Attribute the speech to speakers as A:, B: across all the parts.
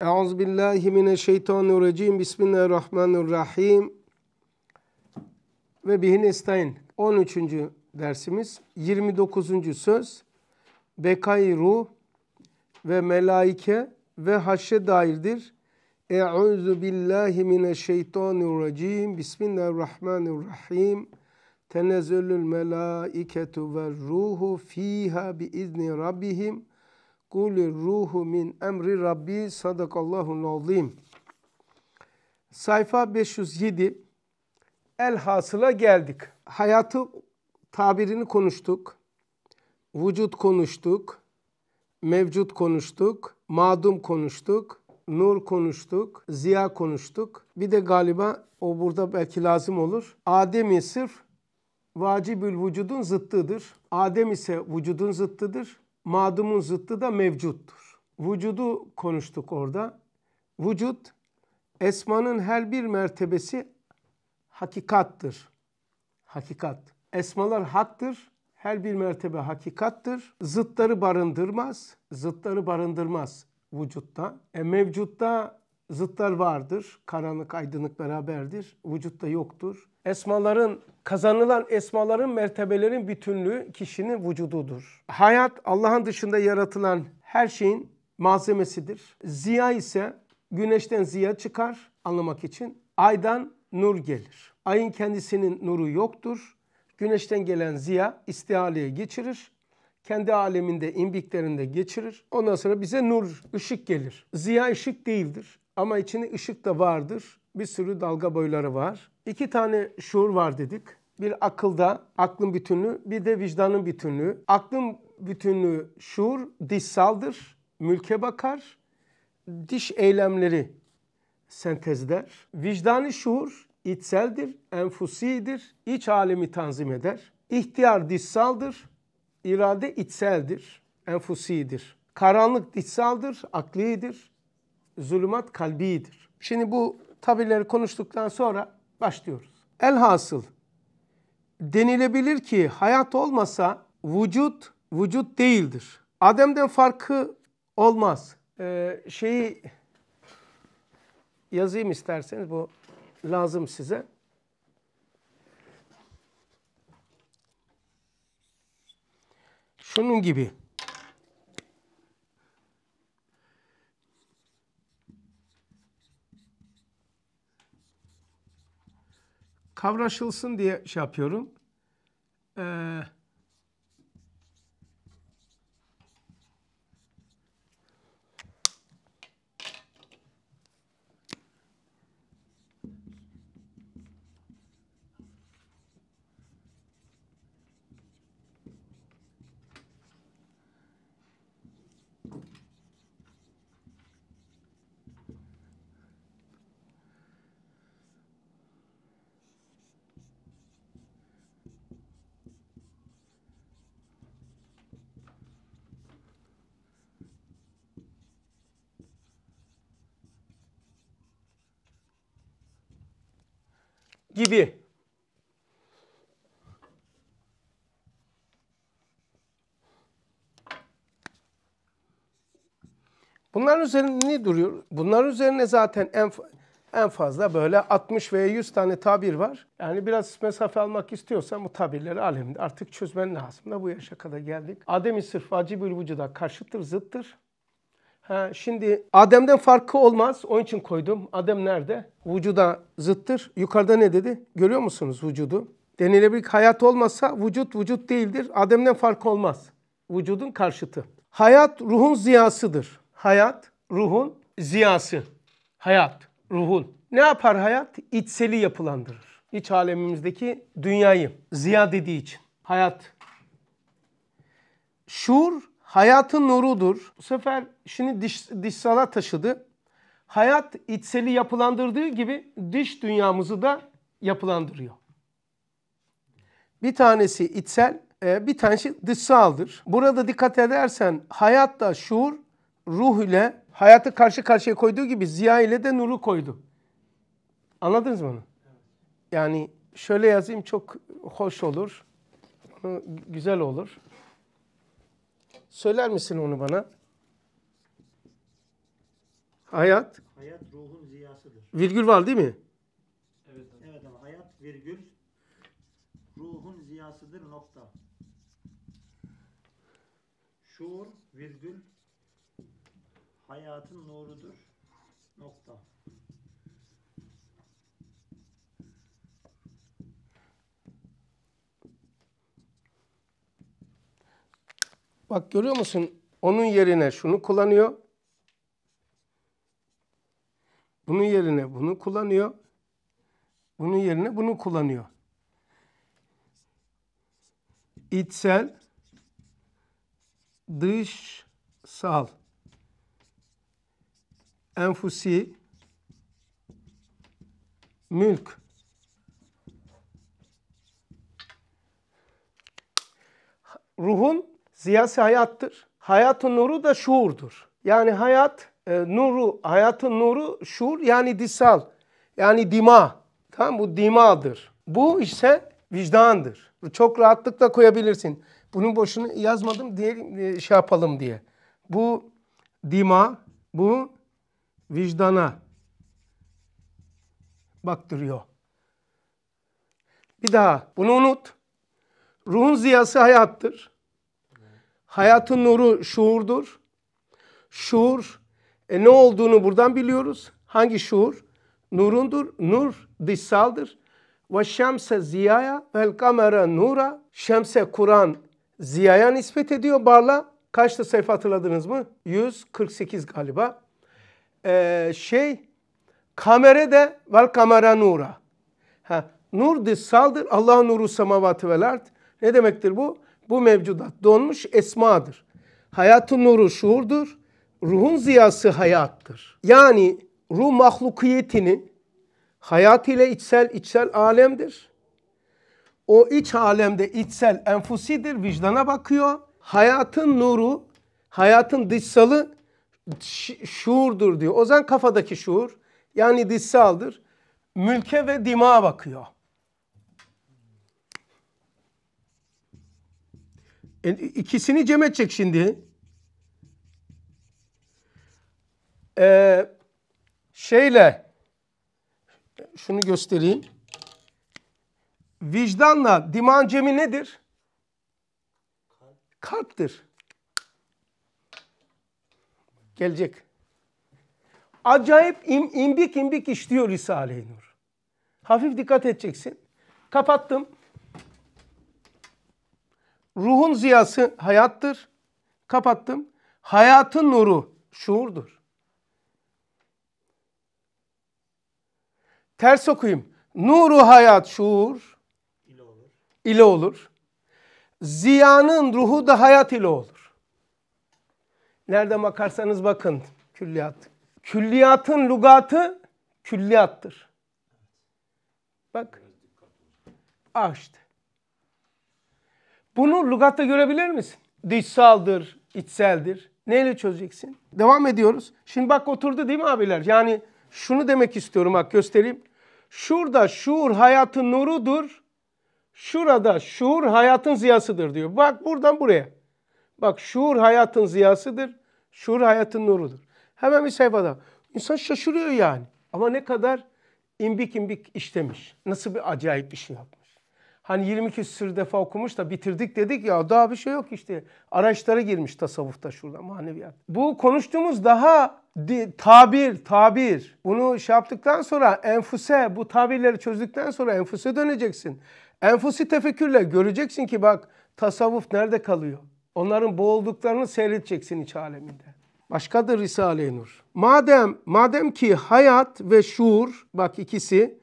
A: Euzu billahi mineşşeytanirracim. Bismillahirrahmanirrahim. Ve bihin estaîn. 13. dersimiz 29. söz Bekay ruh ve melaike ve haşe dairdir. Euzu billahi mineşşeytanirracim. Bismillahirrahmanirrahim. Tenezzülül melaiketu ve ruhu fiha bi izni rabbihim Kul ruhu min emri Rabbi sadakallahu azim. Sayfa 507 El hasıla geldik. Hayatı tabirini konuştuk. Vücut konuştuk. Mevcut konuştuk. Madum konuştuk. Nur konuştuk. Ziya konuştuk. Bir de galiba o burada belki lazım olur. Ademi sırf vacibül vücudun zıttıdır. Adem ise vücudun zıttıdır madumun zıttı da mevcuttur. Vücudu konuştuk orada. Vücut, esmanın her bir mertebesi hakikattır. Hakikat. Esmalar haktır, her bir mertebe hakikattır. Zıtları barındırmaz, zıtları barındırmaz vücutta. E, mevcutta zıtlar vardır, karanlık, aydınlık beraberdir. Vücutta yoktur. Esmaların kazanılan esmaların, mertebelerin bütünlüğü kişinin vücududur. Hayat Allah'ın dışında yaratılan her şeyin malzemesidir. Ziya ise güneşten ziya çıkar anlamak için. Aydan nur gelir. Ayın kendisinin nuru yoktur. Güneşten gelen ziya istihaleye geçirir. Kendi aleminde, imbiklerinde geçirir. Ondan sonra bize nur, ışık gelir. Ziya ışık değildir ama içinde ışık da vardır bir sürü dalga boyları var. İki tane şuur var dedik. Bir akılda aklın bütünlüğü, bir de vicdanın bütünlüğü. Aklın bütünlüğü şuur dişsaldır, mülke bakar, diş eylemleri sentezler. Vicdani şuur içseldir, enfusidir, iç alemi tanzim eder. İhtiyar dişsaldır, irade içseldir, enfusidir. Karanlık dişsaldır, aklidir, zulümat kalbidir. Şimdi bu tabirleri konuştuktan sonra başlıyoruz. Elhasıl denilebilir ki hayat olmasa vücut vücut değildir. Adem'den farkı olmaz. Ee, şeyi yazayım isterseniz bu lazım size. Şunun gibi. kavraşılsın diye şey yapıyorum. Ee, gibi. Bunların üzerine ne duruyor? Bunların üzerine zaten en en fazla böyle 60 veya 100 tane tabir var. Yani biraz mesafe almak istiyorsan bu tabirleri alemde artık çözmen lazım da bu yaşa kadar geldik. Ademi sırf acibül vücuda karşıtır, zıttır. Ha, şimdi Adem'den farkı olmaz. Onun için koydum. Adem nerede? Vücuda zıttır. Yukarıda ne dedi? Görüyor musunuz vücudu? Denilebilir hayat olmasa vücut vücut değildir. Adem'den farkı olmaz. Vücudun karşıtı. Hayat ruhun ziyasıdır. Hayat ruhun ziyası. Hayat ruhun. Ne yapar hayat? İçseli yapılandırır. İç alemimizdeki dünyayı ziya dediği için. Hayat. Şuur Hayatın nurudur. Bu sefer şimdi diş, dışsala taşıdı. Hayat içseli yapılandırdığı gibi diş dünyamızı da yapılandırıyor. Bir tanesi içsel, e, bir tanesi dışsaldır. Burada dikkat edersen hayat da şuur, ruh ile hayatı karşı karşıya koyduğu gibi ziya ile de nuru koydu. Anladınız mı onu? Yani şöyle yazayım çok hoş olur. Güzel olur. Söyler misin onu bana? Hayat.
B: Hayat ruhun
A: ziyasıdır. Virgül var değil mi? Evet.
B: Evet ama hayat virgül ruhun ziyasıdır nokta. Şuur virgül hayatın nurudur nokta.
A: Bak görüyor musun? Onun yerine şunu kullanıyor. Bunun yerine bunu kullanıyor. Bunun yerine bunu kullanıyor. İçsel dışsal enfusi mülk ruhun ziyası hayattır. Hayatın nuru da şuurdur. Yani hayat e, nuru, hayatın nuru şuur yani disal. Yani dima. Tamam bu dimadır. Bu ise vicdandır. Çok rahatlıkla koyabilirsin. Bunun boşunu yazmadım diye e, şey yapalım diye. Bu dima, bu vicdana baktırıyor. Bir daha bunu unut. Ruhun ziyası hayattır. Hayatın nuru şuurdur. Şuur e, ne olduğunu buradan biliyoruz. Hangi şuur? Nurundur. Nur dışsaldır. Ve şemse ziyaya vel kamera nura. Şemse Kur'an ziyaya nispet ediyor. Barla kaçta sayfa hatırladınız mı? 148 galiba. Ee, şey kamera de vel kamera nura. Ha, nur dışsaldır. Allah'ın nuru semavatı vel art. Ne demektir bu? Bu mevcudat donmuş esmadır. Hayatın nuru şuurdur. Ruhun ziyası hayattır. Yani ruh mahlukiyetini hayat ile içsel içsel alemdir. O iç alemde içsel enfusidir, vicdana bakıyor. Hayatın nuru, hayatın dışsalı şuurdur diyor. O zaman kafadaki şuur yani dışsaldır. Mülke ve dima bakıyor. E, ikisini cem edecek şimdi. Ee, şeyle şunu göstereyim. Vicdanla diman cemi nedir? Kalptir. Gelecek. Acayip im, imbik imbik işliyor Risale-i Nur. Hafif dikkat edeceksin. Kapattım. Ruhun ziyası hayattır. Kapattım. Hayatın nuru şuurdur. Ters okuyayım. Nuru hayat şuur ile olur. ile olur. Ziyanın ruhu da hayat ile olur. Nerede bakarsanız bakın külliyat. Külliyatın lugatı külliyattır. Bak. Ah işte. Bunu lugatta görebilir misin? Dışsaldır, içseldir. Neyle çözeceksin? Devam ediyoruz. Şimdi bak oturdu değil mi abiler? Yani şunu demek istiyorum bak göstereyim. Şurada şuur hayatın nurudur. Şurada şuur hayatın ziyasıdır diyor. Bak buradan buraya. Bak şuur hayatın ziyasıdır. Şuur hayatın nurudur. Hemen bir sayfada. İnsan şaşırıyor yani. Ama ne kadar imbik imbik işlemiş. Nasıl bir acayip bir şey yapmış. Hani 22 küsür defa okumuş da bitirdik dedik ya daha bir şey yok işte. Araçlara girmiş tasavvufta şurada maneviyat. Bu konuştuğumuz daha tabir, tabir. Bunu şey yaptıktan sonra enfuse, bu tabirleri çözdükten sonra enfuse döneceksin. Enfusi tefekkürle göreceksin ki bak tasavvuf nerede kalıyor? Onların boğulduklarını seyredeceksin iç aleminde. Başkadır Risale-i Nur. Madem, madem ki hayat ve şuur, bak ikisi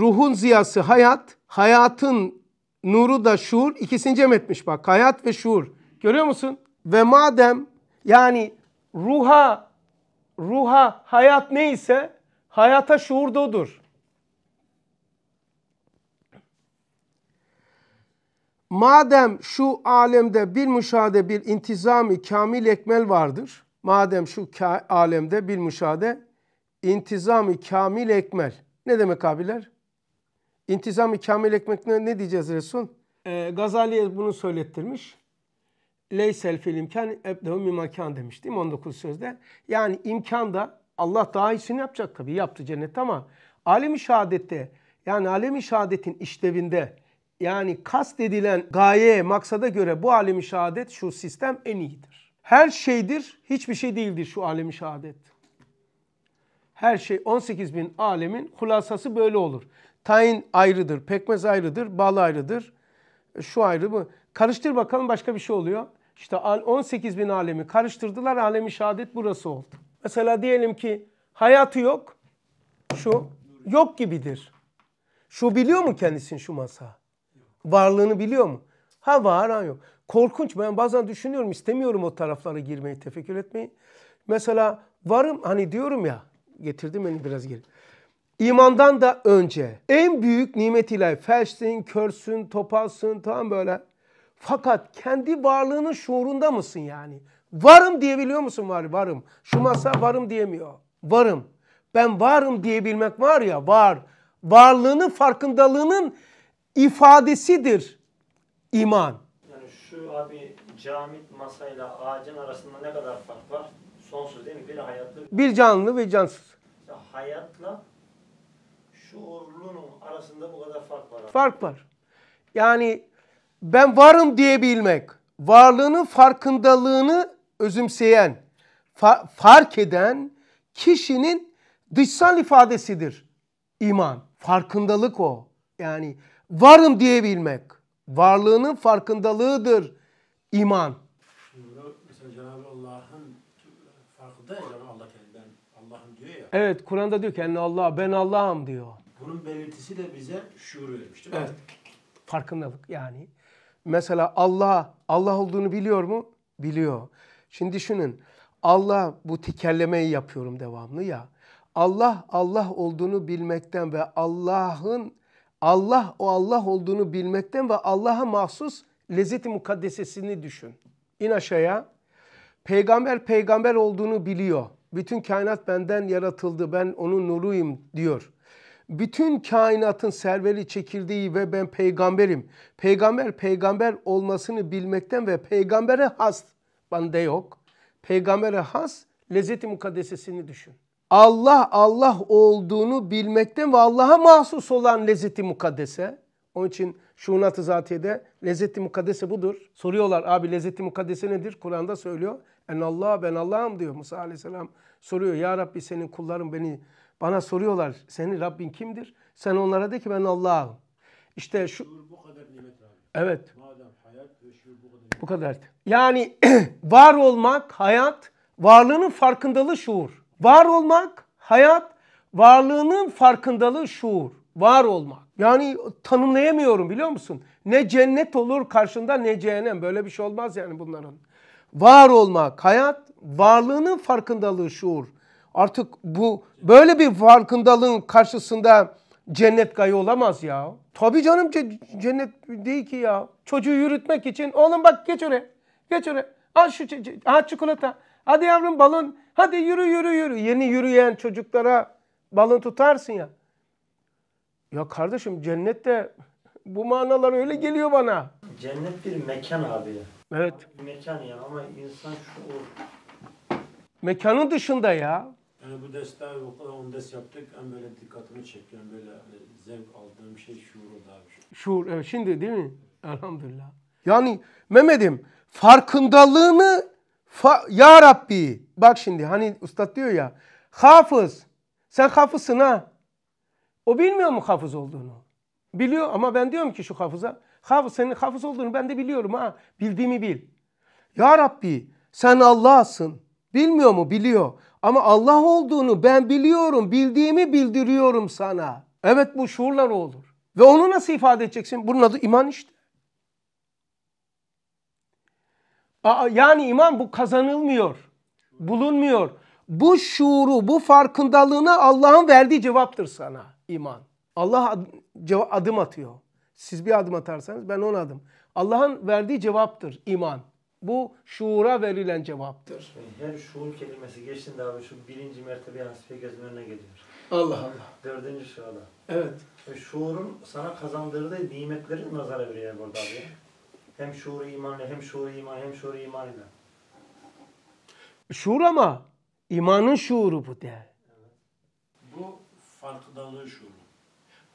A: ruhun ziyası hayat, hayatın nuru da şuur. İkisini cem etmiş bak. Hayat ve şuur. Görüyor musun? Ve madem yani ruha ruha hayat neyse hayata şuur da odur. Madem şu alemde bir müşahede bir intizami kamil ekmel vardır. Madem şu alemde bir müşahede intizami kamil ekmel. Ne demek abiler? İntizam-ı Kamil Ekmek'ine ne diyeceğiz Resul? E, Gazali'ye bunu söylettirmiş. Leysel fil imkan ebdehu mimakan demiş değil mi 19 sözde? Yani imkan da Allah daha iyisini yapacak tabii yaptı cennet ama alemi şehadette yani alemi şehadetin işlevinde yani kast edilen gaye maksada göre bu alemi şehadet şu sistem en iyidir. Her şeydir, hiçbir şey değildir şu alemi şehadet. Her şey 18 bin alemin hulasası böyle olur. Tayin ayrıdır, pekmez ayrıdır, bal ayrıdır. E, şu ayrı bu. Karıştır bakalım başka bir şey oluyor. İşte 18 bin alemi karıştırdılar. Alemi şehadet burası oldu. Mesela diyelim ki hayatı yok. Şu yok gibidir. Şu biliyor mu kendisini şu masa? Varlığını biliyor mu? Ha var ha yok. Korkunç ben bazen düşünüyorum istemiyorum o taraflara girmeyi, tefekkür etmeyi. Mesela varım hani diyorum ya getirdim beni biraz geri. İmandan da önce en büyük nimet ile felçsin, körsün, topalsın tam böyle. Fakat kendi varlığının şuurunda mısın yani? Varım diyebiliyor musun var varım? Şu masa varım diyemiyor. Varım. Ben varım diyebilmek var ya var. Varlığının farkındalığının ifadesidir iman.
B: Yani şu abi camit masayla ağacın arasında ne kadar fark var? Sonsuz değil mi? Bir hayatlı.
A: Bir canlı ve cansız.
B: Ya hayatla şuurlunun arasında bu kadar fark var. Abi.
A: Fark var. Yani ben varım diyebilmek, varlığının farkındalığını özümseyen, fa- fark eden kişinin dışsal ifadesidir iman. Farkındalık o. Yani varım diyebilmek, varlığının farkındalığıdır iman. Evet Kur'an'da diyor ki Allah ben Allah'ım diyor.
C: Bunun belirtisi de bize şuur vermiştir. Evet.
A: Farkındalık yani. Mesela Allah, Allah olduğunu biliyor mu? Biliyor. Şimdi düşünün. Allah bu tekerlemeyi yapıyorum devamlı ya. Allah Allah olduğunu bilmekten ve Allah'ın Allah o Allah olduğunu bilmekten ve Allah'a mahsus lezzeti mukaddesesini düşün. İn aşağıya. Peygamber peygamber olduğunu biliyor. Bütün kainat benden yaratıldı. Ben onun nuruyum diyor bütün kainatın serveri çekirdeği ve ben peygamberim. Peygamber peygamber olmasını bilmekten ve peygambere has bende yok. Peygambere has lezzeti mukaddesesini düşün. Allah Allah olduğunu bilmekten ve Allah'a mahsus olan lezzeti mukaddese. Onun için şunat-ı zatiyede lezzeti mukaddese budur. Soruyorlar abi lezzeti mukaddese nedir? Kur'an'da söylüyor. En Allah ben Allah'ım diyor Musa aleyhisselam. Soruyor ya Rabbi senin kulların beni bana soruyorlar senin Rabbin kimdir? Sen onlara de ki ben Allah'ım. İşte şu... Şuur bu kadar nimet abi. Evet. Madem hayat ve şuur bu kadar nimet. Bu kadar. Yani var olmak, hayat, varlığının farkındalığı şuur. Var olmak, hayat, varlığının farkındalığı şuur. Var olmak. Yani tanımlayamıyorum biliyor musun? Ne cennet olur karşında ne cehennem. Böyle bir şey olmaz yani bunların. Var olmak, hayat, varlığının farkındalığı şuur. Artık bu böyle bir farkındalığın karşısında cennet gayı olamaz ya. Tabi canım cennet değil ki ya. Çocuğu yürütmek için oğlum bak geç oraya. Geç oraya. Al şu al çikolata. Hadi yavrum balon. Hadi yürü yürü yürü. Yeni yürüyen çocuklara balon tutarsın ya. Ya kardeşim cennette bu manalar öyle geliyor bana. Cennet bir mekan abi. Evet.
B: Bir mekan ya ama insan şu
A: Mekanın dışında ya.
B: Yani bu derste
C: o kadar on ders yaptık. En böyle dikkatimi çeken böyle hani zevk aldığım şey şuur oldu abi.
A: Şuur evet şimdi değil mi? Elhamdülillah. Yani Mehmet'im farkındalığını fa ya Rabbi bak şimdi hani ustad diyor ya hafız sen hafızsın ha. O bilmiyor mu hafız olduğunu? Biliyor ama ben diyorum ki şu hafıza hafız senin hafız olduğunu ben de biliyorum ha. Bildiğimi bil. Ya Rabbi sen Allah'sın. Bilmiyor mu? Biliyor. Ama Allah olduğunu ben biliyorum, bildiğimi bildiriyorum sana. Evet bu şuurlar olur. Ve onu nasıl ifade edeceksin? Bunun adı iman işte. yani iman bu kazanılmıyor, bulunmuyor. Bu şuuru, bu farkındalığına Allah'ın verdiği cevaptır sana iman. Allah adım atıyor. Siz bir adım atarsanız ben on adım. Allah'ın verdiği cevaptır iman. Bu şuura verilen cevaptır.
B: Her şuur kelimesi geçtiğinde abi şu birinci mertebe hasife gözümün önüne geliyor. Allah Allah. Dördüncü şuada. Evet. E
A: şuurun sana kazandırdığı
B: nimetlerin nazara veriyor burada abi. Hem şuuru imanla hem şuuru iman hem şuuru imanla.
A: Şuur ama imanın şuuru bu de.
C: Bu farkındalığı şuuru.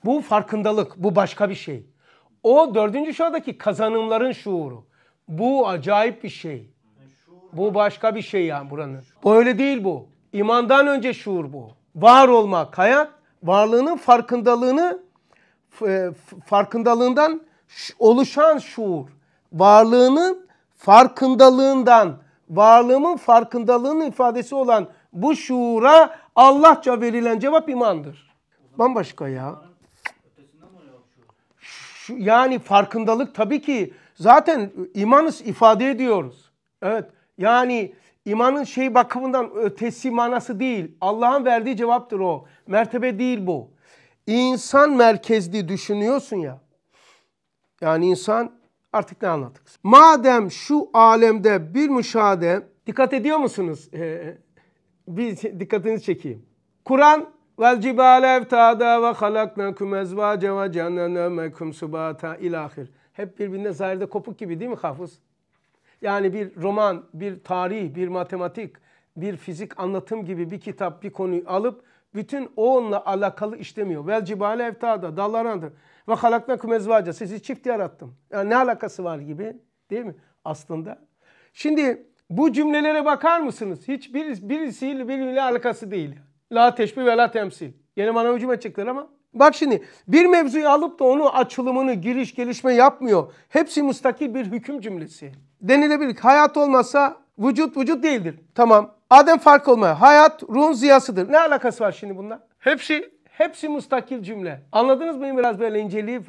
A: Bu farkındalık. Bu başka bir şey. O dördüncü şuadaki kazanımların şuuru. Bu acayip bir şey. Bu başka bir şey yani buranın. Böyle değil bu. İmandan önce şuur bu. Var olmak, hayat, varlığının farkındalığını e, farkındalığından oluşan şuur. Varlığının farkındalığından, varlığımın farkındalığının ifadesi olan bu şuura Allahça verilen cevap imandır. Bambaşka ya. yani farkındalık tabii ki Zaten imanız ifade ediyoruz. Evet yani imanın şey bakımından ötesi e, manası değil. Allah'ın verdiği cevaptır o. Mertebe değil bu. İnsan merkezli düşünüyorsun ya. Yani insan artık ne anladık? Madem şu alemde bir müşahede dikkat ediyor musunuz? Ee, bir dikkatinizi çekeyim. Kur'an vel cibale evtada ve halaknakum ezvace ve cennennemekum subata ilahir hep birbirine zahirde kopuk gibi değil mi hafız? Yani bir roman, bir tarih, bir matematik, bir fizik anlatım gibi bir kitap, bir konuyu alıp bütün onunla alakalı işlemiyor. Vel cibale evtada, dallaranadır. Ve halakna kümezvaca, sizi çift yarattım. Yani ne alakası var gibi değil mi aslında? Şimdi bu cümlelere bakar mısınız? Hiç Hiçbir birisiyle birbiriyle alakası değil. La teşbih ve la temsil. Yeni bana hücum edecekler ama Bak şimdi bir mevzuyu alıp da onu açılımını giriş gelişme yapmıyor. Hepsi müstakil bir hüküm cümlesi. Denilebilir hayat olmasa vücut vücut değildir. Tamam. Adem fark olmaya. Hayat ruhun ziyasıdır. Ne alakası var şimdi bunlar? Hepsi Hepsi müstakil cümle. Anladınız mı biraz böyle inceliği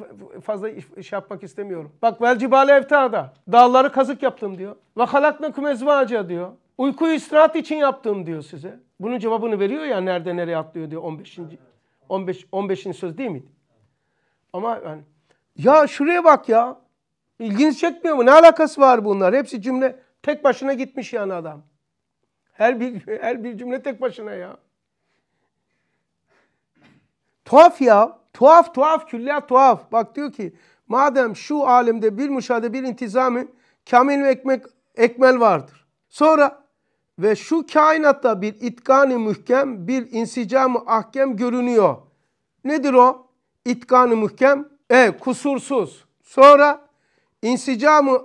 A: fazla iş şey yapmak istemiyorum. Bak vel cibale evtada. Dağları kazık yaptım diyor. Ve halakna kümezvaca diyor. Uykuyu istirahat için yaptım diyor size. Bunun cevabını veriyor ya nerede nereye atlıyor diyor 15. 15 15'in söz değil miydi? Ama yani ya şuraya bak ya. İlginiz çekmiyor mu? Ne alakası var bunlar? Hepsi cümle tek başına gitmiş yani adam. Her bir her bir cümle tek başına ya. Tuhaf ya. Tuhaf tuhaf külliyat tuhaf. Bak diyor ki madem şu alemde bir müşahede bir intizamı kamil ve ekmek ekmel vardır. Sonra ve şu kainatta bir itkani mühkem, bir insicamı ı ahkem görünüyor. Nedir o? İtkani mühkem, e, kusursuz. Sonra insicamı ı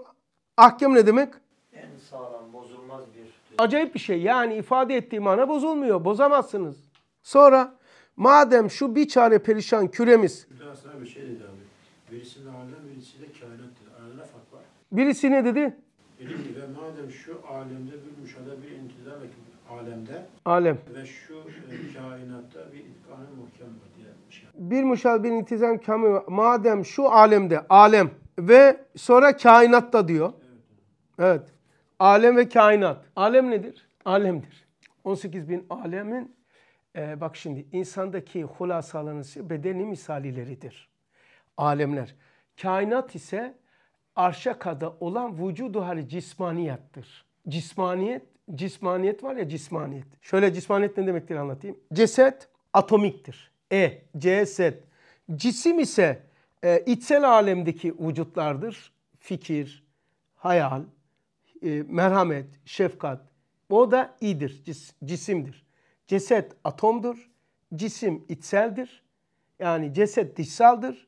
A: ahkem ne demek? En sağlam, bozulmaz bir. Acayip bir şey. Yani ifade ettiğim ana bozulmuyor. Bozamazsınız. Sonra madem şu bir çare perişan küremiz.
C: Bir şey dedi abi. Birisi de alem, birisi de kainat dedi. Arada fark var.
A: Birisi ne dedi?
C: Dedi ki ve madem şu alemde bir müşahede bir intizam alemde alem ve şu e, kainatta bir itkanı muhkem
A: diye bir şey. Bir müşahede bir intizam kamil madem şu alemde alem ve sonra kainatta diyor. Evet. evet. Alem ve kainat. Alem nedir? Alemdir. 18 bin alemin e, bak şimdi insandaki hulasalarının bedeni misalileridir. Alemler. Kainat ise Arşa kadar olan vücudu hali cismaniyettir. Cismaniyet, cismaniyet var ya cismaniyet. Şöyle cismaniyet ne demektir anlatayım. Ceset atomiktir. E, ceset. Cisim ise e, içsel alemdeki vücutlardır. Fikir, hayal, e, merhamet, şefkat. O da idir, cis, cisimdir. Ceset atomdur, cisim içseldir. Yani ceset dışsaldır,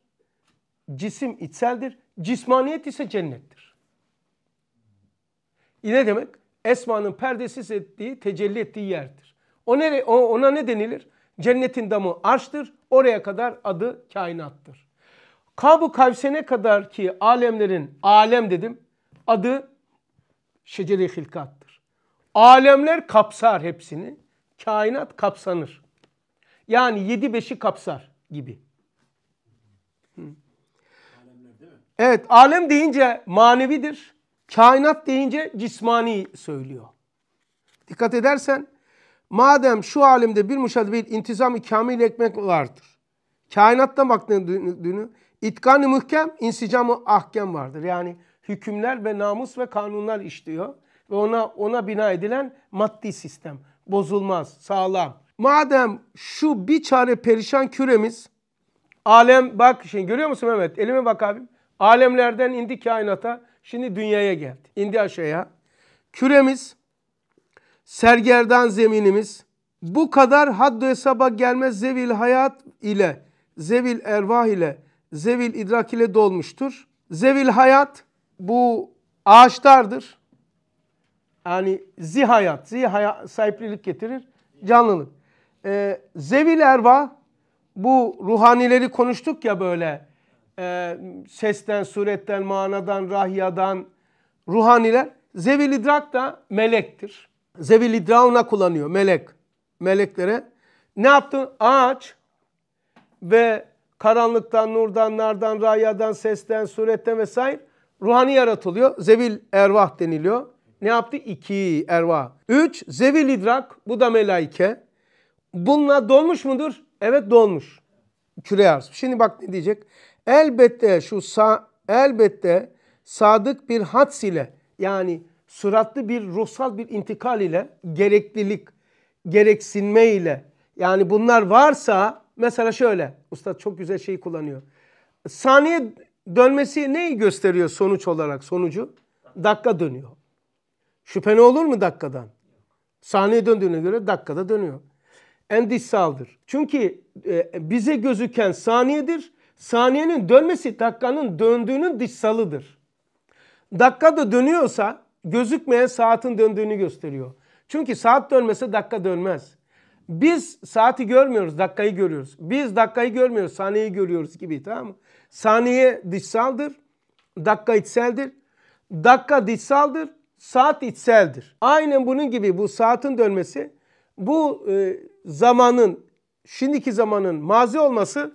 A: cisim içseldir. Cismaniyet ise cennettir. Ne demek? Esmanın perdesiz ettiği, tecelli ettiği yerdir. O nere, ona ne denilir? Cennetin damı arştır. Oraya kadar adı kainattır. Kabu Kavsen'e kadar ki alemlerin, alem dedim, adı şeceri hilkattır. Alemler kapsar hepsini. Kainat kapsanır. Yani yedi beşi kapsar gibi. Hı. Evet alem deyince manevidir. Kainat deyince cismani söylüyor. Dikkat edersen madem şu alemde bir müşahede intizam-ı kamil ekmek vardır. Kainatta baktığını itkan-ı mühkem, insicam-ı ahkem vardır. Yani hükümler ve namus ve kanunlar işliyor. Ve ona, ona bina edilen maddi sistem. Bozulmaz, sağlam. Madem şu bir çare perişan küremiz, alem bak şimdi görüyor musun Mehmet? Elime bak abim. Alemlerden indi kainata, şimdi dünyaya geldi. İndi aşağıya. Küremiz, sergerdan zeminimiz bu kadar haddi hesaba gelmez zevil hayat ile, zevil ervah ile, zevil idrak ile dolmuştur. Zevil hayat bu ağaçlardır. Yani zihayat, zihayat sahiplilik getirir, canlılık. Ee, zevil erva bu ruhanileri konuştuk ya böyle e, sesten, suretten, manadan, rahyadan, ruhaniler. Zevil idrak da melektir. Zevil idrauna kullanıyor melek. Meleklere. Ne yaptı? Ağaç ve karanlıktan, nurdan, nardan, rayadan, sesten, suretten vesaire ruhani yaratılıyor. Zevil ervah deniliyor. Ne yaptı? İki ervah. Üç, zevil idrak. Bu da melaike. Bununla dolmuş mudur? Evet dolmuş. Küre arz. Şimdi bak ne diyecek? Elbette şu sa elbette sadık bir hats ile yani süratli bir ruhsal bir intikal ile gereklilik, gereksinme ile yani bunlar varsa mesela şöyle usta çok güzel şey kullanıyor. Saniye dönmesi neyi gösteriyor sonuç olarak sonucu? Dakika dönüyor. Şüphe ne olur mu dakikadan? Saniye döndüğüne göre dakikada dönüyor. Endişsaldır. Çünkü e, bize gözüken saniyedir saniyenin dönmesi dakikanın döndüğünün dışsalıdır. Dakika da dönüyorsa gözükmeyen saatin döndüğünü gösteriyor. Çünkü saat dönmese dakika dönmez. Biz saati görmüyoruz, dakikayı görüyoruz. Biz dakikayı görmüyoruz, saniyeyi görüyoruz gibi tamam mı? Saniye dışsaldır, dakika içseldir. Dakika dışsaldır, saat içseldir. Aynen bunun gibi bu saatin dönmesi bu e, zamanın, şimdiki zamanın mazi olması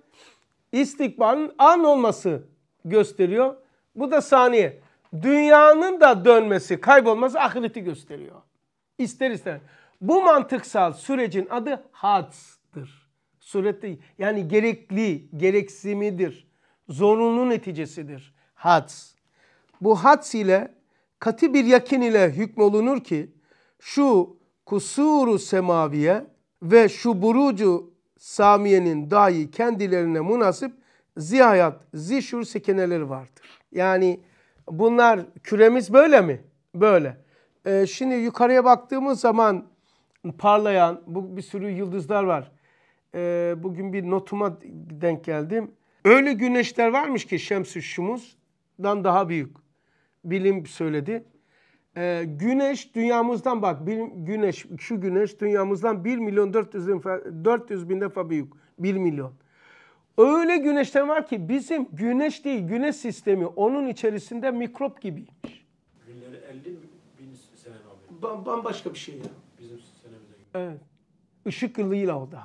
A: istikbalın an olması gösteriyor. Bu da saniye. Dünyanın da dönmesi, kaybolması ahireti gösteriyor. İster ister. Bu mantıksal sürecin adı hads'dır. Surette yani gerekli, gereksimidir. Zorunlu neticesidir. Hads. Bu hads ile katı bir yakin ile hükmolunur ki şu kusuru semaviye ve şu burucu Samiye'nin dahi kendilerine münasip zihayat, zişur sekeneleri vardır. Yani bunlar küremiz böyle mi? Böyle. Ee, şimdi yukarıya baktığımız zaman parlayan bu bir sürü yıldızlar var. Ee, bugün bir notuma denk geldim. Öyle güneşler varmış ki Şemsü Şumuz'dan daha büyük. Bilim söyledi. Ee, güneş dünyamızdan bak bir, güneş şu güneş dünyamızdan 1 milyon 400 bin, 400 bin defa büyük 1 milyon. Öyle güneşler var ki bizim güneş değil güneş sistemi onun içerisinde mikrop gibiymiş.
C: Günleri 50 bin sene
A: abi. Bam, bambaşka bir şey ya. Bizim senemize Evet. Işık yılıyla o da.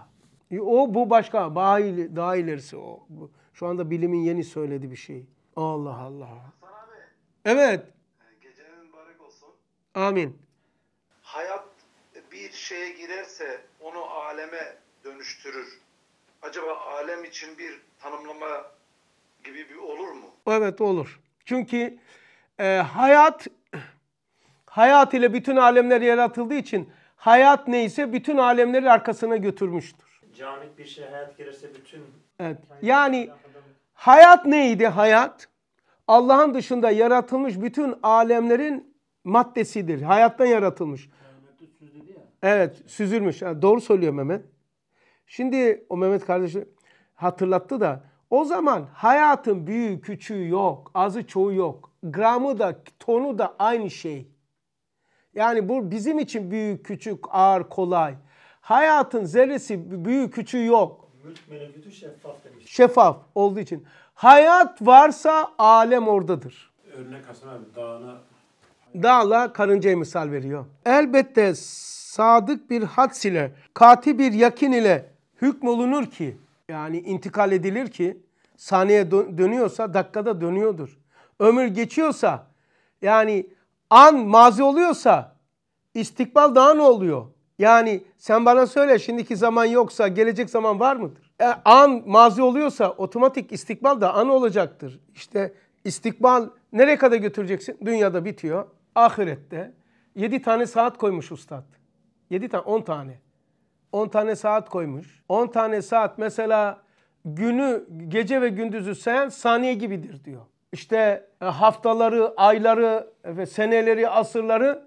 A: E, o bu başka daha, il, daha ilerisi o. Şu anda bilimin yeni söylediği bir şey. Allah Allah. Abi. Evet. Amin. Hayat bir şeye girerse onu aleme dönüştürür. Acaba alem için bir tanımlama gibi bir olur mu? Evet olur. Çünkü e, hayat hayat ile bütün alemler yaratıldığı için hayat neyse bütün alemleri arkasına götürmüştür.
B: Camit bir şeye hayat girerse bütün...
A: Evet. Yani hayat neydi hayat? Allah'ın dışında yaratılmış bütün alemlerin maddesidir. Hayattan yaratılmış. Evet süzülmüş. Yani doğru söylüyor Mehmet. Şimdi o Mehmet kardeşi hatırlattı da o zaman hayatın büyüğü küçüğü yok. Azı çoğu yok. Gramı da tonu da aynı şey. Yani bu bizim için büyük küçük ağır kolay. Hayatın zerresi büyük küçüğü yok.
B: Mülk melekütü şeffaf demiş.
A: Şeffaf olduğu için. Hayat varsa alem oradadır.
C: Örnek Hasan abi dağına
A: dağla karıncayı misal veriyor. Elbette sadık bir hads ile, kati bir yakin ile hükmolunur ki, yani intikal edilir ki, saniye dönüyorsa dakikada dönüyordur. Ömür geçiyorsa, yani an mazi oluyorsa, istikbal daha ne oluyor? Yani sen bana söyle şimdiki zaman yoksa gelecek zaman var mıdır? E, an mazi oluyorsa otomatik istikbal da an olacaktır. İşte istikbal nereye kadar götüreceksin? Dünyada bitiyor ahirette yedi tane saat koymuş ustad. Yedi tane, on tane. On tane saat koymuş. On tane saat mesela günü, gece ve gündüzü sayan saniye gibidir diyor. İşte e, haftaları, ayları ve seneleri, asırları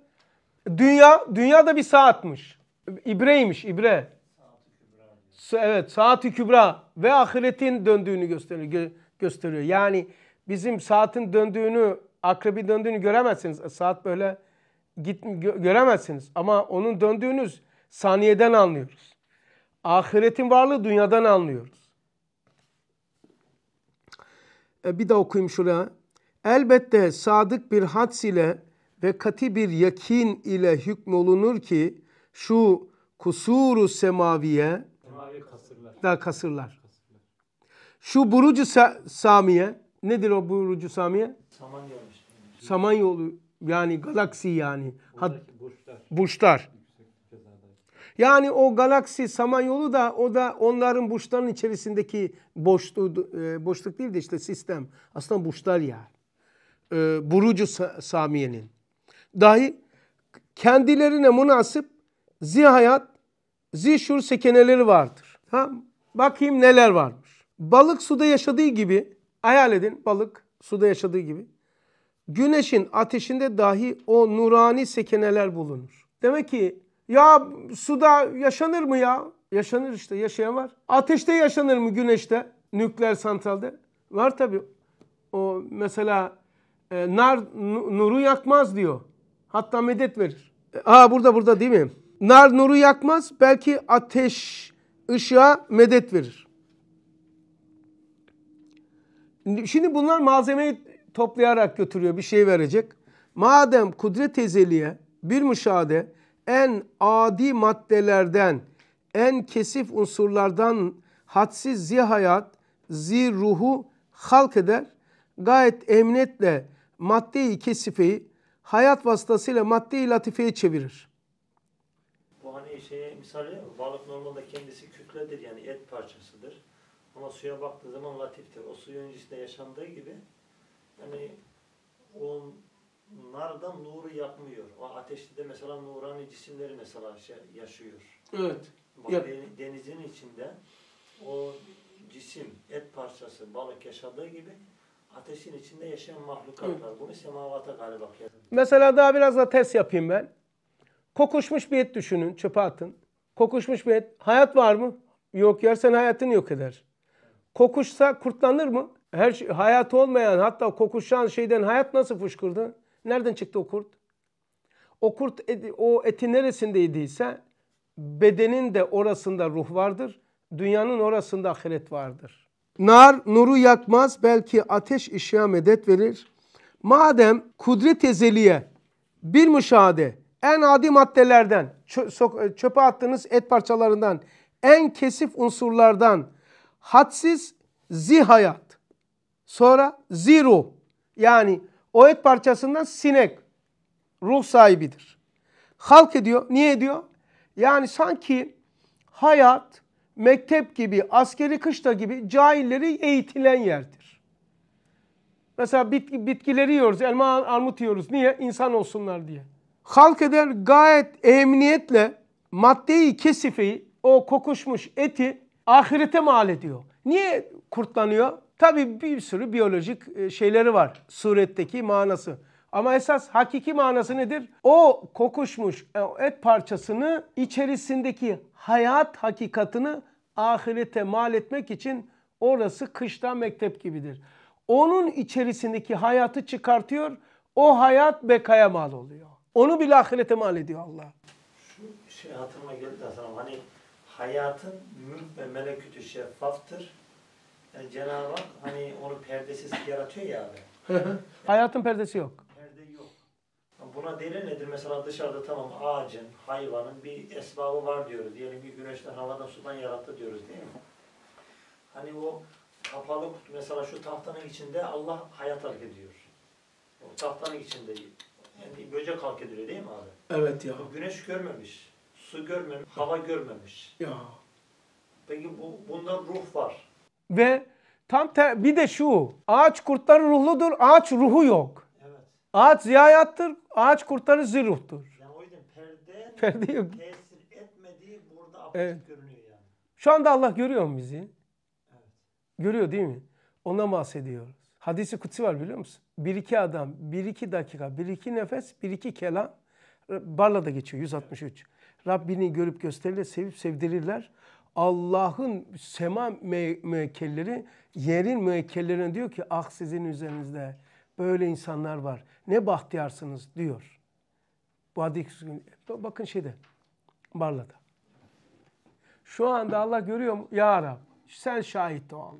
A: dünya, dünya da bir saatmiş. İbreymiş, ibre. Saat evet, saati kübra ve ahiretin döndüğünü gösteriyor. gösteriyor. Yani bizim saatin döndüğünü akrebin döndüğünü göremezsiniz. Saat böyle git göremezsiniz. Ama onun döndüğünüz saniyeden anlıyoruz. Ahiretin varlığı dünyadan anlıyoruz. E, bir de okuyayım şuraya. Elbette sadık bir hads ile ve kati bir yakin ile hükmolunur ki şu kusuru semaviye Semavi kasırlar. da kasırlar. kasırlar. Şu burucu sa samiye Nedir o buyurucu Samiye? Saman Samanyolu. Samanyolu yani galaksi yani. Had, burçlar. burçlar. Yani o galaksi Samanyolu da o da onların burçların içerisindeki boşluğu e, boşluk değil de işte sistem. Aslında burçlar yani. E, burucu Samiye'nin. Dahi kendilerine münasip zihayat, şur sekeneleri vardır. Ha? Bakayım neler varmış. Balık suda yaşadığı gibi Hayal edin balık suda yaşadığı gibi. Güneşin ateşinde dahi o nurani sekeneler bulunur. Demek ki ya suda yaşanır mı ya? Yaşanır işte yaşayan var. Ateşte yaşanır mı güneşte? Nükleer santralde? Var tabii O mesela e, nar nuru yakmaz diyor. Hatta medet verir. E, aa burada burada değil mi? Nar nuru yakmaz belki ateş ışığa medet verir. Şimdi bunlar malzemeyi toplayarak götürüyor bir şey verecek. Madem kudret ezeliye bir müşahede en adi maddelerden, en kesif unsurlardan hadsiz zihayat, zi ruhu halk eder. Gayet emniyetle maddeyi kesifeyi hayat vasıtasıyla maddeyi latifeye çevirir.
B: Bu hani şeye misal balık normalde kendisi kütledir yani et parçasıdır. Ama suya baktığı zaman latiftir. O suyun içinde yaşandığı gibi hani onlardan nuru yapmıyor. O ateşte de mesela nurani cisimleri mesela şey, yaşıyor. Evet. Bak, yap. denizin içinde o cisim, et parçası, balık yaşadığı gibi ateşin içinde yaşayan mahlukatlar. Hı. Bunu semavata galiba
A: Mesela daha biraz da test yapayım ben. Kokuşmuş bir et düşünün, çöpe atın. Kokuşmuş bir et. Hayat var mı? Yok yersen hayatını yok eder. Kokuşsa kurtlanır mı? Her şey, hayat olmayan hatta kokuşan şeyden hayat nasıl fışkırdı? Nereden çıktı o kurt? O kurt eti, o eti neresindeydiyse bedenin de orasında ruh vardır. Dünyanın orasında ahiret vardır. Nar nuru yakmaz belki ateş ışığa medet verir. Madem kudret ezeliye bir müşahede en adi maddelerden çöpe attığınız et parçalarından en kesif unsurlardan hadsiz zihayat. Sonra ziru yani o et parçasından sinek ruh sahibidir. Halk ediyor. Niye ediyor? Yani sanki hayat mektep gibi, askeri kışta gibi cahilleri eğitilen yerdir. Mesela bit, bitkileri yiyoruz, elma armut yiyoruz. Niye? İnsan olsunlar diye. Halk eder gayet emniyetle maddeyi kesifeyi, o kokuşmuş eti ahirete mal ediyor. Niye kurtlanıyor? Tabii bir sürü biyolojik e, şeyleri var suretteki manası. Ama esas hakiki manası nedir? O kokuşmuş e, et parçasını içerisindeki hayat hakikatını ahirete mal etmek için orası kışta mektep gibidir. Onun içerisindeki hayatı çıkartıyor. O hayat bekaya mal oluyor. Onu bile ahirete mal ediyor Allah.
B: Şu şey hatırıma geldi Hasan hani hayatın mülk ve melekütü şeffaftır. Yani Cenab-ı Hak hani onu perdesiz yaratıyor ya abi.
A: Yani hayatın perdesi yok.
B: Perde yok. Buna delil nedir? Mesela dışarıda tamam ağacın, hayvanın bir esbabı var diyoruz. Diyelim ki güneşten, havadan, sudan yarattı diyoruz değil mi? Hani o kapalı kutu mesela şu tahtanın içinde Allah hayat hareket ediyor. O tahtanın içinde yani böcek hareket ediyor değil mi abi? Evet ya. O güneş görmemiş su görmemiş, hava görmemiş. Ya. Peki bu, bunda ruh var.
A: Ve tam te, bir de şu, ağaç kurtları ruhludur, ağaç ruhu yok. Evet. Ağaç ziyayattır, ağaç kurtları zirruhtur. Yani o yüzden perde, perde yok.
B: tesir etmediği
A: burada apaçık evet. görünüyor yani. Şu anda Allah görüyor mu bizi? Evet. Görüyor değil mi? Ondan bahsediyoruz. Hadisi kutsi var biliyor musun? Bir iki adam, bir iki dakika, bir iki nefes, bir iki kelam. Barla da geçiyor 163. Evet. Rabbini görüp gösterirler, sevip sevdirirler. Allah'ın sema müekkelleri yerin müekkellerine diyor ki ah sizin üzerinizde böyle insanlar var. Ne bahtiyarsınız diyor. Bu hadis bakın şeyde Barla'da. Şu anda Allah görüyor mu? Ya Rab sen şahit ol.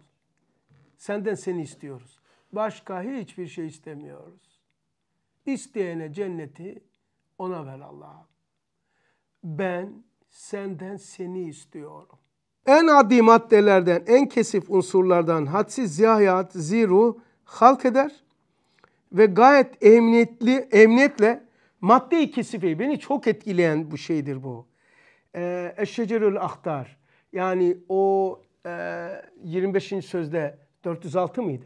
A: Senden seni istiyoruz. Başka hiçbir şey istemiyoruz. İsteyene cenneti ona ver Allah'ım ben senden seni istiyorum. En adi maddelerden, en kesif unsurlardan hadsiz ziyahiyat, ziru halk eder ve gayet emniyetli, emniyetle maddi kesifi, beni çok etkileyen bu şeydir bu. Ee, Eşşecerül Ahtar yani o e, 25. sözde 406 mıydı?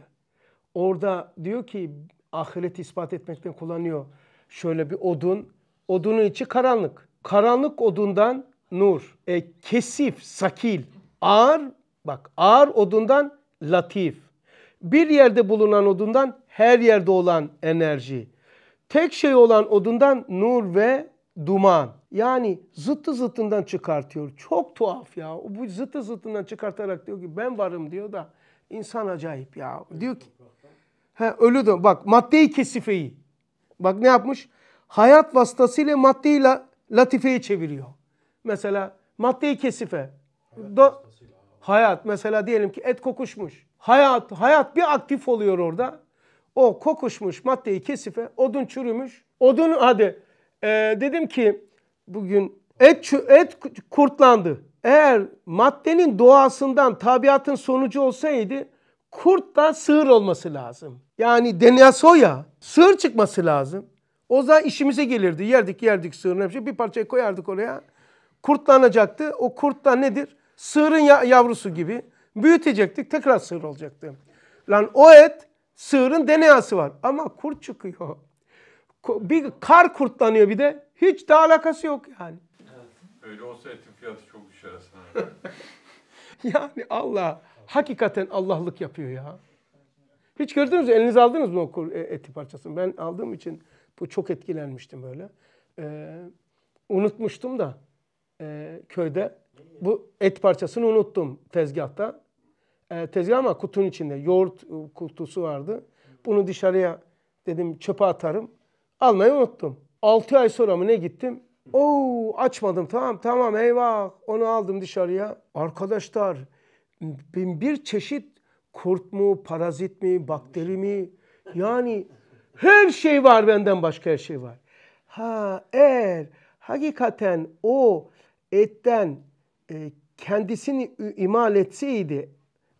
A: Orada diyor ki ahireti ispat etmekten kullanıyor şöyle bir odun. Odunun içi karanlık karanlık odundan nur, e, kesif, sakil, ağır, bak ağır odundan latif. Bir yerde bulunan odundan her yerde olan enerji. Tek şey olan odundan nur ve duman. Yani zıttı zıttından çıkartıyor. Çok tuhaf ya. Bu zıttı zıttından çıkartarak diyor ki ben varım diyor da insan acayip ya. Diyor ki he, ölü de bak maddeyi kesifeyi. Bak ne yapmış? Hayat vasıtasıyla maddeyle latifeye çeviriyor. Mesela maddeyi kesife. Do hayat mesela diyelim ki et kokuşmuş. Hayat hayat bir aktif oluyor orada. O kokuşmuş maddeyi kesife odun çürümüş. Odun hadi ee, dedim ki bugün et et kurtlandı. Eğer maddenin doğasından tabiatın sonucu olsaydı kurt da sığır olması lazım. Yani DNA'sı ya. Sığır çıkması lazım. O da işimize gelirdi. Yerdik yerdik sığırın hepsi. Bir parçayı koyardık oraya. Kurtlanacaktı. O kurtla nedir? Sığırın yavrusu gibi. Büyütecektik tekrar sığır olacaktı. Lan o et sığırın DNA'sı var. Ama kurt çıkıyor. Bir kar kurtlanıyor bir de. Hiç de alakası yok yani.
B: Öyle olsa etin fiyatı çok düşer aslında.
A: yani Allah hakikaten Allah'lık yapıyor ya. Hiç gördünüz mü? Elinize aldınız mı o e, eti parçasını? Ben aldığım için bu çok etkilenmiştim böyle. E, unutmuştum da e, köyde bu et parçasını unuttum tezgahta. E, tezgah ama kutunun içinde yoğurt e, kutusu vardı. Bunu dışarıya dedim çöpe atarım. Almayı unuttum. 6 ay sonra mı ne gittim? Oo açmadım tamam tamam eyvah onu aldım dışarıya. Arkadaşlar bin bir çeşit kurt mu parazit mi bakteri mi yani her şey var benden başka her şey var. Ha eğer hakikaten o etten e, kendisini imal etseydi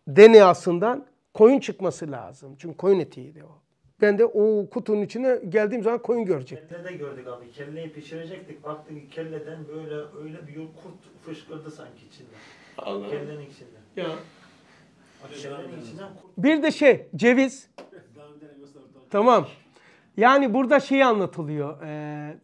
A: DNA'sından koyun çıkması lazım. Çünkü koyun etiydi o. Ben de o kutunun içine geldiğim zaman koyun görecektim.
B: Kelle de gördük abi. Kelleyi pişirecektik. Baktık ki kelleden böyle öyle bir yol kurt fışkırdı sanki içinde. Allah. Kellenin içinde. Ya.
A: Bir de şey ceviz. tamam. Yani burada şey anlatılıyor. E,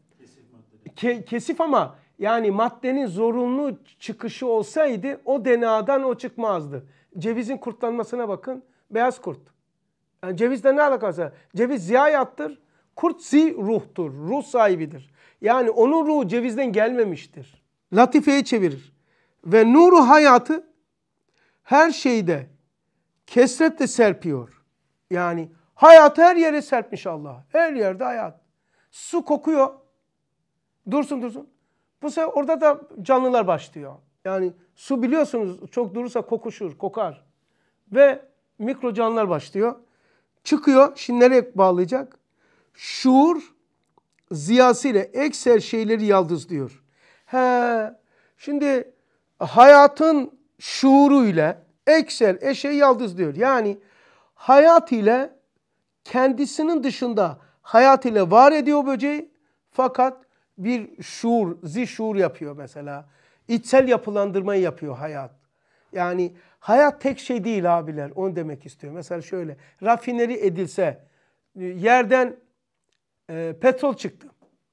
A: ke, kesif ama yani maddenin zorunlu çıkışı olsaydı o DNA'dan o çıkmazdı. Cevizin kurtlanmasına bakın. Beyaz kurt. Yani cevizle ne alakası var? Ceviz ziyayattır. Kurt zi ruhtur. Ruh sahibidir. Yani onun ruhu cevizden gelmemiştir. Latife'ye çevirir. Ve nuru hayatı her şeyde kesretle serpiyor. Yani Hayat her yere serpmiş Allah. Her yerde hayat. Su kokuyor. Dursun dursun. Bu sefer orada da canlılar başlıyor. Yani su biliyorsunuz çok durursa kokuşur, kokar. Ve mikro canlılar başlıyor. Çıkıyor. Şimdi nereye bağlayacak? Şuur ziyasıyla ekser şeyleri yaldız diyor. He. Şimdi hayatın şuuruyla ekser eşeği yaldız diyor. Yani hayat ile kendisinin dışında hayat ile var ediyor böceği fakat bir şuur, zişuur yapıyor mesela. İçsel yapılandırmayı yapıyor hayat. Yani hayat tek şey değil abiler onu demek istiyorum. Mesela şöyle rafineri edilse e, yerden e, petrol çıktı.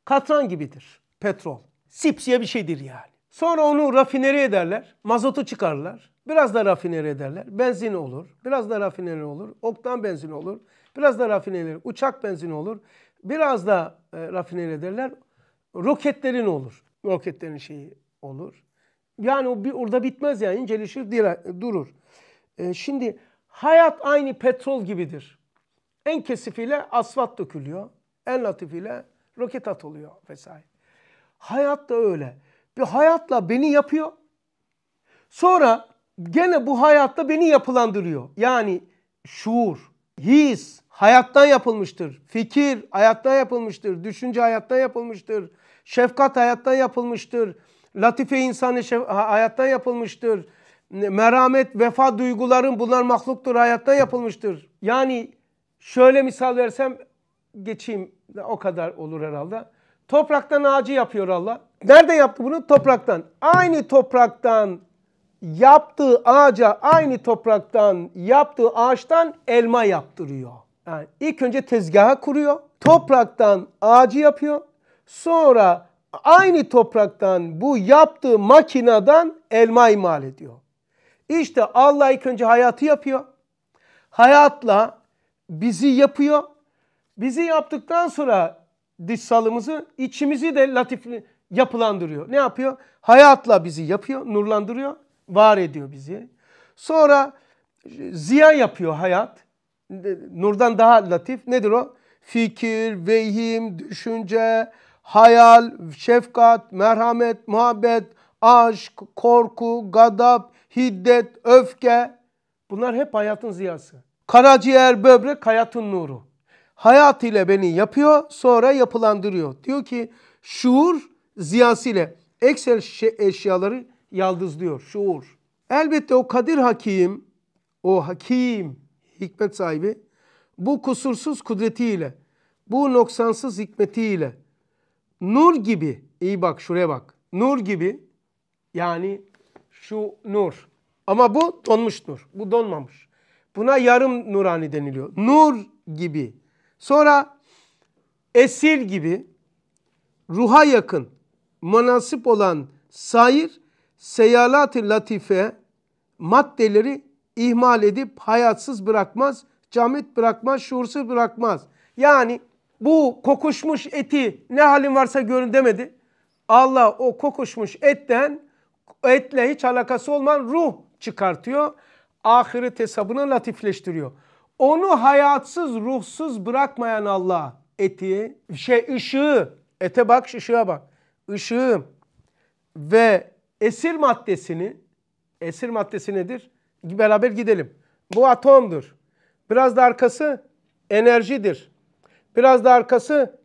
A: Katran gibidir petrol. Sipsiye bir şeydir yani. Sonra onu rafineri ederler. Mazotu çıkarırlar. Biraz da rafineri ederler. Benzin olur. Biraz da rafineri olur. Oktan benzin olur. Biraz da rafineler uçak benzini olur. Biraz da e, rafine ederler. Roketlerin olur. Roketlerin şeyi olur. Yani o bir, orada bitmez yani incelişir durur. E, şimdi hayat aynı petrol gibidir. En kesifiyle asfalt dökülüyor. En latifiyle roket atılıyor vesaire. Hayat da öyle. Bir hayatla beni yapıyor. Sonra gene bu hayatta beni yapılandırıyor. Yani şuur, His hayattan yapılmıştır. Fikir hayattan yapılmıştır. Düşünce hayattan yapılmıştır. Şefkat hayattan yapılmıştır. Latife insanı hayattan yapılmıştır. Merhamet, vefa duyguların bunlar mahluktur, hayattan yapılmıştır. Yani şöyle misal versem geçeyim o kadar olur herhalde. Topraktan ağacı yapıyor Allah. Nerede yaptı bunu? Topraktan. Aynı topraktan yaptığı ağaca aynı topraktan yaptığı ağaçtan elma yaptırıyor. Yani ilk önce tezgaha kuruyor. Topraktan ağacı yapıyor. Sonra aynı topraktan bu yaptığı makineden elma imal ediyor. İşte Allah ilk önce hayatı yapıyor. Hayatla bizi yapıyor. Bizi yaptıktan sonra dışsalımızı, içimizi de latif yapılandırıyor. Ne yapıyor? Hayatla bizi yapıyor, nurlandırıyor var ediyor bizi. Sonra e, ziya yapıyor hayat. E, Nurdan daha latif. Nedir o? Fikir, vehim, düşünce, hayal, şefkat, merhamet, muhabbet, aşk, korku, gadap, hiddet, öfke. Bunlar hep hayatın ziyası. Karaciğer, böbrek hayatın nuru. Hayat ile beni yapıyor, sonra yapılandırıyor. Diyor ki şuur ziyası ile eksel eşyaları yaldızlıyor şuur. Elbette o kadir hakim, o hakim hikmet sahibi bu kusursuz kudretiyle, bu noksansız hikmetiyle nur gibi, iyi bak şuraya bak, nur gibi yani şu nur. Ama bu donmuş nur, bu donmamış. Buna yarım nurani deniliyor. Nur gibi. Sonra esir gibi, ruha yakın, manasip olan sair seyalat-ı latife maddeleri ihmal edip hayatsız bırakmaz, camit bırakmaz, şuursuz bırakmaz. Yani bu kokuşmuş eti ne halin varsa görün demedi. Allah o kokuşmuş etten etle hiç alakası olmayan ruh çıkartıyor. Ahiret hesabını latifleştiriyor. Onu hayatsız, ruhsuz bırakmayan Allah eti, şey ışığı, ete bak, ışığa bak. Işığı ve esir maddesini, esir maddesi nedir? Beraber gidelim. Bu atomdur. Biraz da arkası enerjidir. Biraz da arkası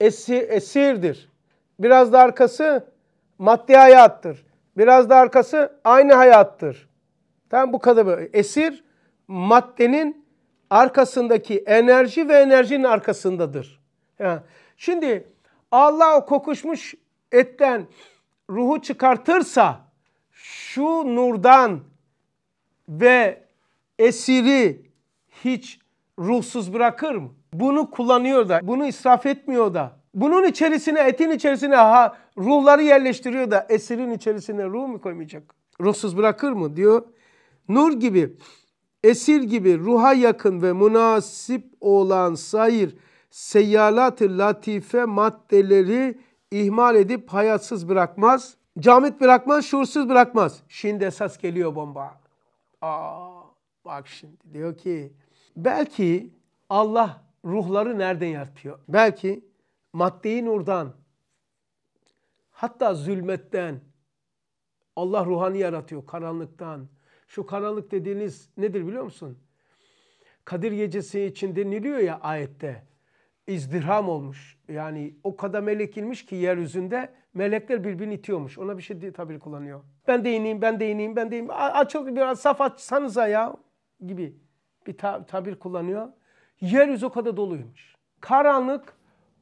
A: esi, esirdir. Biraz da arkası maddi hayattır. Biraz da arkası aynı hayattır. Tamam bu kadar Esir maddenin arkasındaki enerji ve enerjinin arkasındadır. Ha. Şimdi Allah o kokuşmuş etten ruhu çıkartırsa şu nurdan ve esiri hiç ruhsuz bırakır mı? Bunu kullanıyor da, bunu israf etmiyor da. Bunun içerisine, etin içerisine ha, ruhları yerleştiriyor da esirin içerisine ruh mu koymayacak? Ruhsuz bırakır mı diyor. Nur gibi, esir gibi ruha yakın ve münasip olan sayır, seyyalat-ı latife maddeleri ihmal edip hayatsız bırakmaz. Camit bırakmaz, şuursuz bırakmaz. Şimdi esas geliyor bomba. Aa, bak şimdi diyor ki belki Allah ruhları nereden yaratıyor? Belki maddeyi nurdan hatta zulmetten Allah ruhanı yaratıyor karanlıktan. Şu karanlık dediğiniz nedir biliyor musun? Kadir gecesi için deniliyor ya ayette izdirham olmuş. Yani o kadar melek inmiş ki yeryüzünde melekler birbirini itiyormuş. Ona bir şey tabir kullanıyor. Ben de ineyim, ben de ineyim, ben de ineyim. Açıl biraz saf açsanıza ya gibi bir tabir kullanıyor. Yeryüzü o kadar doluymuş. Karanlık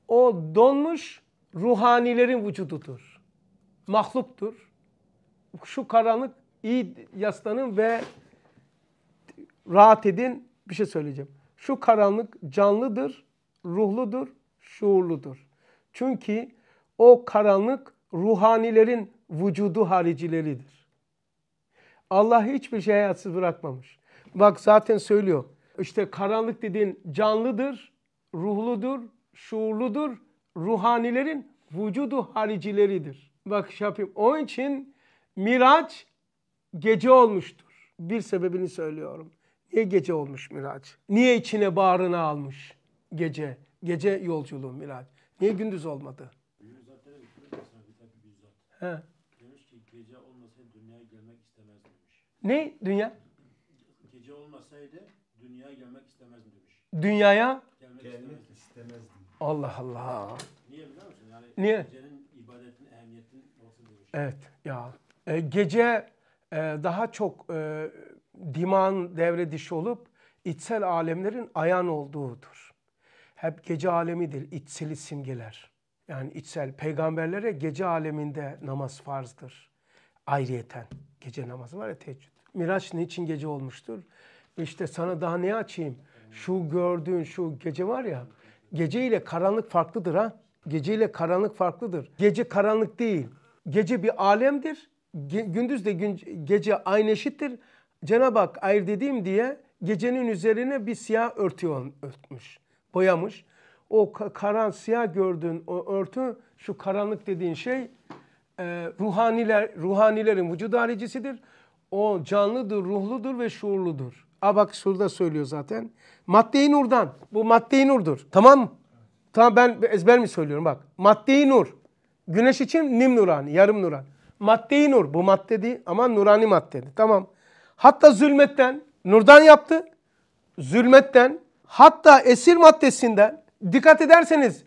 A: o donmuş ruhanilerin vücududur. Mahluktur. Şu karanlık iyi yaslanın ve rahat edin. Bir şey söyleyeceğim. Şu karanlık canlıdır ruhludur, şuurludur. Çünkü o karanlık ruhanilerin vücudu haricileridir. Allah hiçbir şey hayatsız bırakmamış. Bak zaten söylüyor. İşte karanlık dediğin canlıdır, ruhludur, şuurludur, ruhanilerin vücudu haricileridir. Bak şey yapayım. Onun için Miraç gece olmuştur. Bir sebebini söylüyorum. Niye gece olmuş Miraç? Niye içine bağrına almış? Gece. Gece yolculuğu Miraç. Niye gündüz olmadı? bir şey He.
C: Demiş ki gece olmasaydı dünyaya gelmek istemez demiş.
A: Ne? Dünya?
C: Gece olmasaydı dünyaya gelmek istemezdim demiş.
A: Dünyaya?
C: Gelmek, gelmek istemez.
A: Allah Allah. Niye
C: biliyor musun? Yani Niye? gecenin ibadetin ehemmiyetini
A: olsun demiş. Evet ya. E, gece e, daha çok e, diman devre dışı olup içsel alemlerin ayan olduğudur hep gece alemidir içsel simgeler. Yani içsel peygamberlere gece aleminde namaz farzdır. Ayrıyeten gece namazı var ya teheccüd. Miraç niçin gece olmuştur? İşte sana daha ne açayım? Şu gördüğün şu gece var ya. Gece ile karanlık farklıdır ha. Gece ile karanlık farklıdır. Gece karanlık değil. Gece bir alemdir. Ge gündüz de gün gece aynı eşittir. Cenab-ı Hak ayırt dediğim diye gecenin üzerine bir siyah örtü örtmüş boyamış. O karan siyah gördüğün o örtü şu karanlık dediğin şey e, ruhaniler ruhanilerin vücud haricisidir. O canlıdır, ruhludur ve şuurludur. A bak şurada söylüyor zaten. madde nurdan. Bu madde nurdur. Tamam mı? Tamam ben ezber mi söylüyorum bak. madde nur. Güneş için nim nurani, yarım nuran. madde nur. Bu madde değil ama nurani maddedi. Tamam. Hatta zulmetten, nurdan yaptı. Zulmetten, Hatta esir maddesinden dikkat ederseniz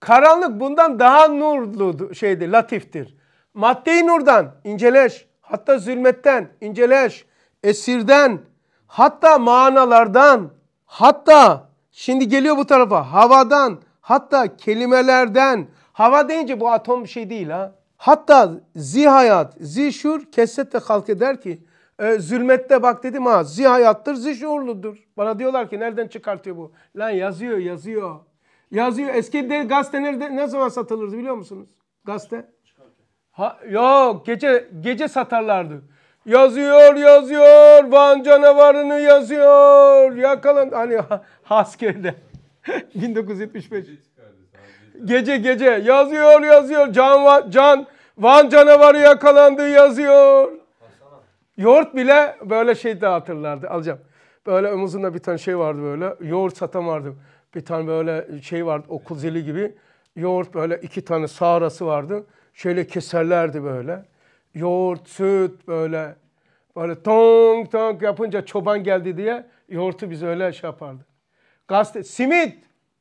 A: karanlık bundan daha nurlu şeydi latiftir. Maddeyi nurdan inceleş, hatta zulmetten inceleş, esirden, hatta manalardan, hatta şimdi geliyor bu tarafa havadan, hatta kelimelerden. Hava deyince bu atom bir şey değil ha. Hatta zihayat, zişur kesette halk eder ki e, zulmette bak dedim ha zihayattır zişuurludur. Bana diyorlar ki nereden çıkartıyor bu? Lan yazıyor yazıyor. Yazıyor. Eski de, gazete nerede, ne zaman satılırdı biliyor musunuz? Gazete. Ha, yok gece gece satarlardı. Yazıyor yazıyor Van canavarını yazıyor. Yakalan hani ha, askerde. 1975. Gece gece yazıyor yazıyor can Van, can Van canavarı yakalandı yazıyor. Yoğurt bile böyle şey dağıtırlardı. Alacağım. Böyle omuzunda bir tane şey vardı böyle. Yoğurt satan vardı. Bir tane böyle şey vardı okul zili gibi. Yoğurt böyle iki tane sağrası vardı. Şöyle keserlerdi böyle. Yoğurt, süt böyle. Böyle tong tong yapınca çoban geldi diye yoğurtu biz öyle şey yapardı. Gazete, simit.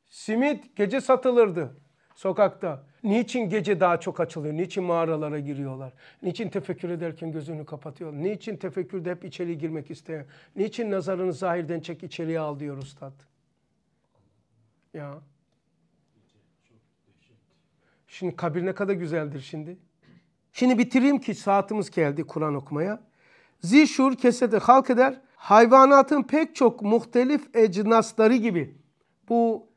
A: Simit gece satılırdı sokakta. Niçin gece daha çok açılıyor? Niçin mağaralara giriyorlar? Niçin tefekkür ederken gözünü kapatıyor? Niçin tefekkürde hep içeri girmek istiyor? Niçin nazarını zahirden çek içeriye al diyor ustad? Ya. Şimdi kabir ne kadar güzeldir şimdi. Şimdi bitireyim ki saatimiz geldi Kur'an okumaya. Zişur kesede halk eder. Hayvanatın pek çok muhtelif ecnasları gibi bu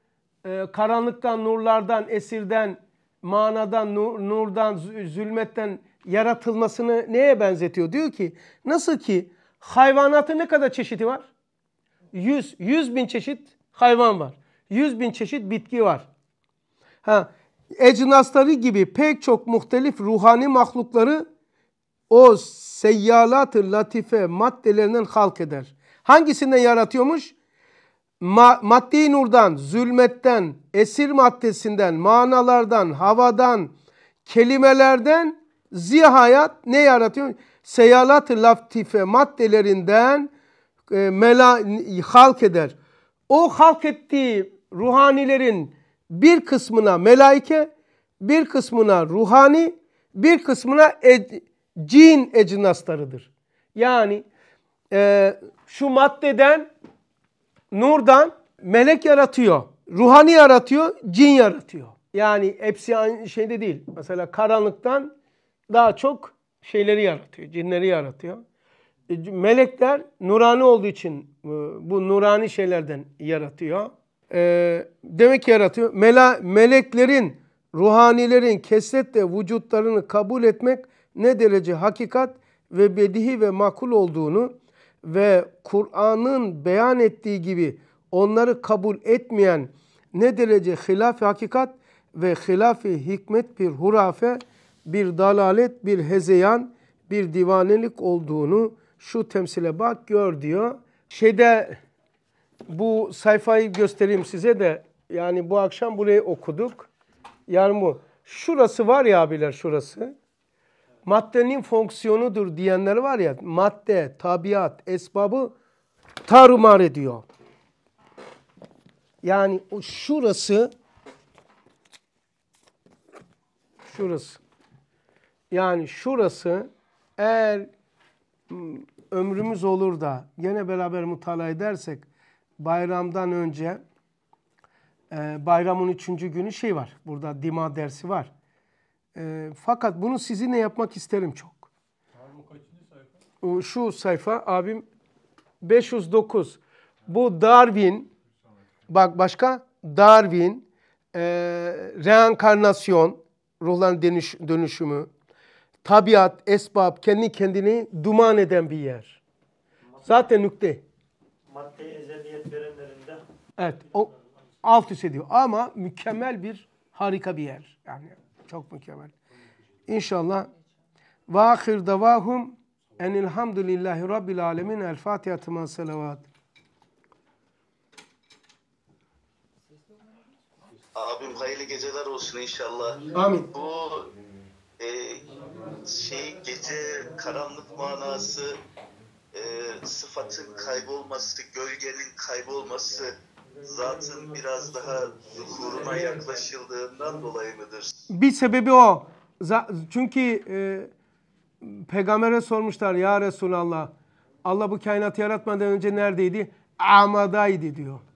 A: e, karanlıktan, nurlardan, esirden, manadan, nur, nurdan, zulmetten yaratılmasını neye benzetiyor? Diyor ki nasıl ki hayvanatın ne kadar çeşidi var? 100, 100 bin çeşit hayvan var. 100 bin çeşit bitki var. Ha, ecnasları gibi pek çok muhtelif ruhani mahlukları o seyyalat-ı latife maddelerinden halk eder. Hangisinden yaratıyormuş? ma maddi nurdan, zulmetten, esir maddesinden, manalardan, havadan, kelimelerden zihayat ne yaratıyor? Seyalat-ı latife maddelerinden e, mela, halk eder. O halk ettiği ruhanilerin bir kısmına melaike, bir kısmına ruhani, bir kısmına e, cin ecnaslarıdır. Yani e, şu maddeden nurdan melek yaratıyor. Ruhani yaratıyor, cin yaratıyor. Yani hepsi aynı şeyde değil. Mesela karanlıktan daha çok şeyleri yaratıyor, cinleri yaratıyor. E, melekler nurani olduğu için e, bu nurani şeylerden yaratıyor. E, demek ki yaratıyor. Mela, meleklerin, ruhanilerin kesretle vücutlarını kabul etmek ne derece hakikat ve bedihi ve makul olduğunu ve Kur'an'ın beyan ettiği gibi onları kabul etmeyen ne derece hilaf hakikat ve hilaf hikmet bir hurafe, bir dalalet, bir hezeyan, bir divanelik olduğunu şu temsile bak gör diyor. Şeyde bu sayfayı göstereyim size de yani bu akşam burayı okuduk. Yani bu şurası var ya abiler şurası maddenin fonksiyonudur diyenler var ya madde, tabiat, esbabı tarumar ediyor. Yani o şurası şurası. Yani şurası eğer ıı, ömrümüz olur da yine beraber mutala edersek bayramdan önce bayramın üçüncü günü şey var. Burada dima dersi var. E, fakat bunu sizinle yapmak isterim çok. Şu sayfa abim 509. Bu Darwin, bak başka Darwin, e, reenkarnasyon, ruhların dönüş, dönüşümü, tabiat, esbab, kendi kendini duman eden bir yer. Zaten nükte.
B: Madde ezeliyet verenlerinde.
A: Evet, o alt üst ediyor ama mükemmel bir harika bir yer yani. Çok mükemmel. İnşallah. Vahir davahum enilhamdülillahi rabbil alemin. El Fatiha tıma salavat. Abim hayırlı geceler olsun inşallah. Amin. Bu e, şey
B: gece karanlık manası e, sıfatın kaybolması, gölgenin kaybolması, zatın biraz daha
A: zuhuruna yaklaşıldığından dolayı mıdır? Bir sebebi o. Çünkü e, peygambere sormuşlar ya Resulallah Allah bu kainatı yaratmadan önce neredeydi? Amadaydı diyor.